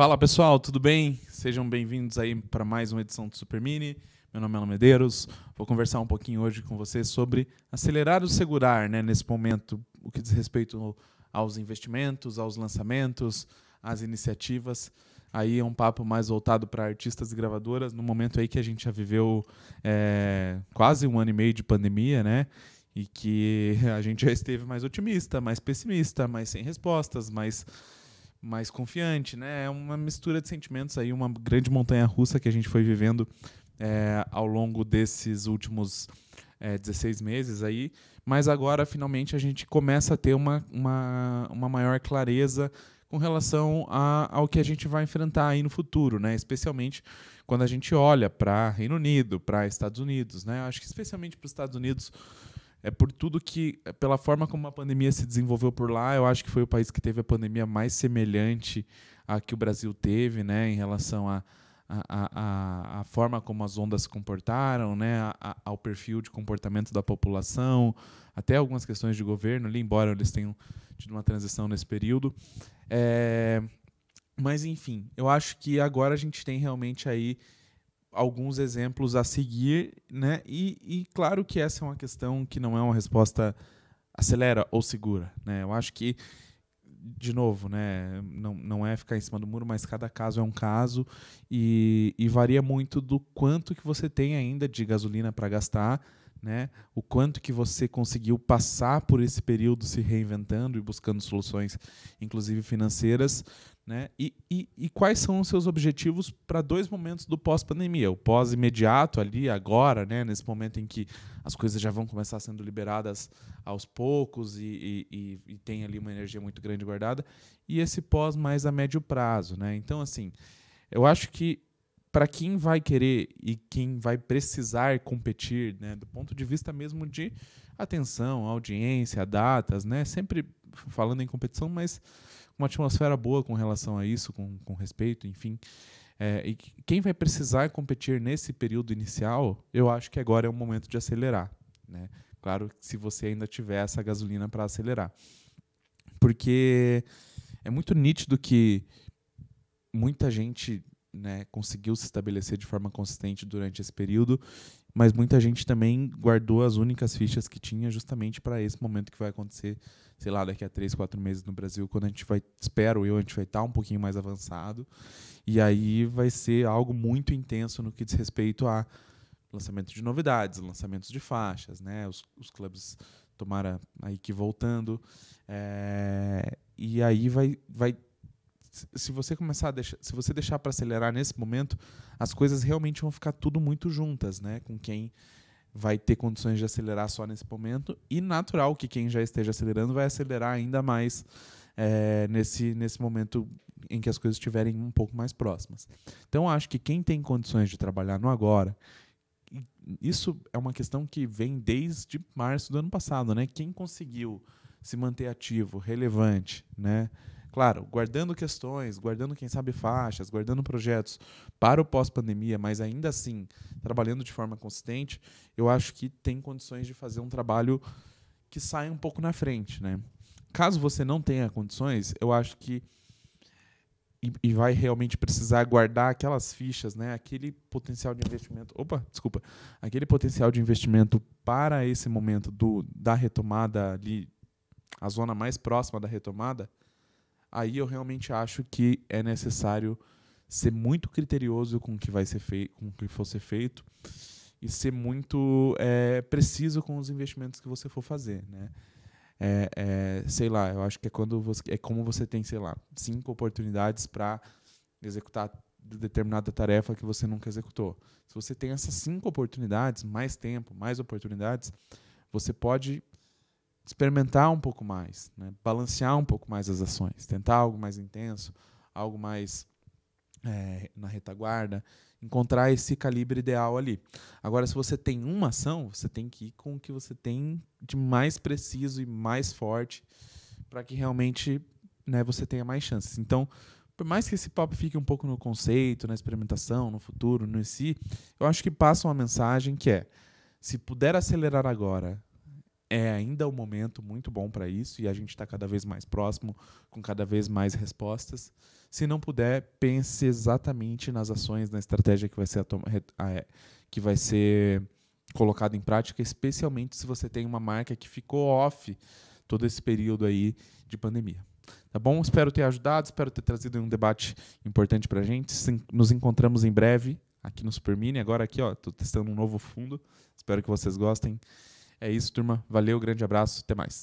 Fala pessoal, tudo bem? Sejam bem-vindos aí para mais uma edição do Super Mini. Meu nome é Alan Medeiros. Vou conversar um pouquinho hoje com vocês sobre acelerar ou segurar, né? Nesse momento, o que diz respeito aos investimentos, aos lançamentos, às iniciativas. Aí é um papo mais voltado para artistas e gravadoras, no momento aí que a gente já viveu é, quase um ano e meio de pandemia, né? E que a gente já esteve mais otimista, mais pessimista, mais sem respostas, mais mais confiante, né? É uma mistura de sentimentos aí, uma grande montanha russa que a gente foi vivendo é, ao longo desses últimos é, eh, 16 meses aí. Mas agora, finalmente, a gente começa a ter uma, uma, uma maior clareza com relação a, ao que a gente vai enfrentar aí no futuro, né? Especialmente quando a gente olha para Reino Unido, para Estados Unidos, né? Acho que especialmente para os Estados Unidos é por tudo que, é, pela forma como a pandemia se desenvolveu por lá, eu acho que foi o país que teve a pandemia mais semelhante à que o Brasil teve, né, em relação a, a, a, a forma como as ondas se comportaram, né, a, ao perfil de comportamento da população, até algumas questões de governo, ali, embora eles tenham tido uma transição nesse período. É, mas, enfim, eu acho que agora a gente tem realmente aí alguns exemplos a seguir, né? E, e, claro que essa é uma questão que não é uma resposta acelera ou segura, né? Eu acho que de novo, né? Não, não é ficar em cima do muro, mas cada caso é um caso e, e varia muito do quanto que você tem ainda de gasolina para gastar né? O quanto que você conseguiu passar por esse período se reinventando e buscando soluções, inclusive financeiras, né? E, e, e quais são os seus objetivos para dois momentos do pós-pandemia? O pós imediato ali agora, né? Nesse momento em que as coisas já vão começar sendo liberadas aos poucos e, e, e tem ali uma energia muito grande guardada e esse pós mais a médio prazo, né? Então assim, eu acho que para quem vai querer e quem vai precisar competir, né, do ponto de vista mesmo de atenção, audiência, datas, né, sempre falando em competição, mas uma atmosfera boa com relação a isso, com, com respeito, enfim. É, e quem vai precisar competir nesse período inicial, eu acho que agora é o momento de acelerar. Né? Claro, se você ainda tiver essa gasolina para acelerar. Porque é muito nítido que muita gente né, conseguiu se estabelecer de forma consistente durante esse período, mas muita gente também guardou as únicas fichas que tinha justamente para esse momento que vai acontecer, sei lá, daqui a três, quatro meses no Brasil, quando a gente vai, espero eu, a gente vai estar tá um pouquinho mais avançado, e aí vai ser algo muito intenso no que diz respeito a lançamento de novidades, lançamentos de faixas, né, os, os clubes tomara aí que voltando, é, e aí vai, vai se você começar a deixar, se você deixar para acelerar nesse momento, as coisas realmente vão ficar tudo muito juntas, né? Com quem vai ter condições de acelerar só nesse momento e natural que quem já esteja acelerando vai acelerar ainda mais é, nesse, nesse momento em que as coisas estiverem um pouco mais próximas. Então, acho que quem tem condições de trabalhar no agora, isso é uma questão que vem desde março do ano passado, né? Quem conseguiu se manter ativo, relevante, né? Claro, guardando questões, guardando, quem sabe, faixas, guardando projetos para o pós-pandemia, mas ainda assim, trabalhando de forma consistente, eu acho que tem condições de fazer um trabalho que saia um pouco na frente, né? Caso você não tenha condições, eu acho que e, e, vai realmente precisar guardar aquelas fichas, né? Aquele potencial de investimento. Opa, desculpa. Aquele potencial de investimento para esse momento do, da retomada ali, a zona mais próxima da retomada, aí eu realmente acho que é necessário ser muito criterioso com o que vai ser feito, com o que for ser feito e ser muito é, preciso com os investimentos que você for fazer, né? É, é, sei lá, eu acho que é quando você é como você tem, sei lá, cinco oportunidades para executar determinada tarefa que você nunca executou. Se você tem essas cinco oportunidades, mais tempo, mais oportunidades, você pode experimentar um pouco mais, né? balancear um pouco mais as ações, tentar algo mais intenso, algo mais é, na retaguarda, encontrar esse calibre ideal ali. Agora, se você tem uma ação, você tem que ir com o que você tem de mais preciso e mais forte para que realmente né, você tenha mais chances. Então, por mais que esse papo fique um pouco no conceito, na experimentação, no futuro, no si, eu acho que passa uma mensagem que é: se puder acelerar agora, é ainda um momento muito bom para isso e a gente está cada vez mais próximo, com cada vez mais respostas. Se não puder, pense exatamente nas ações, na estratégia que vai ser, é, que vai ser colocada em prática, especialmente se você tem uma marca que ficou off todo esse período aí de pandemia. Tá bom? Espero ter ajudado, espero ter trazido um debate importante para a gente. Nos encontramos em breve aqui no Supermini. Agora aqui, ó, estou testando um novo fundo. Espero que vocês gostem. É isso, turma. Valeu, grande abraço, até mais.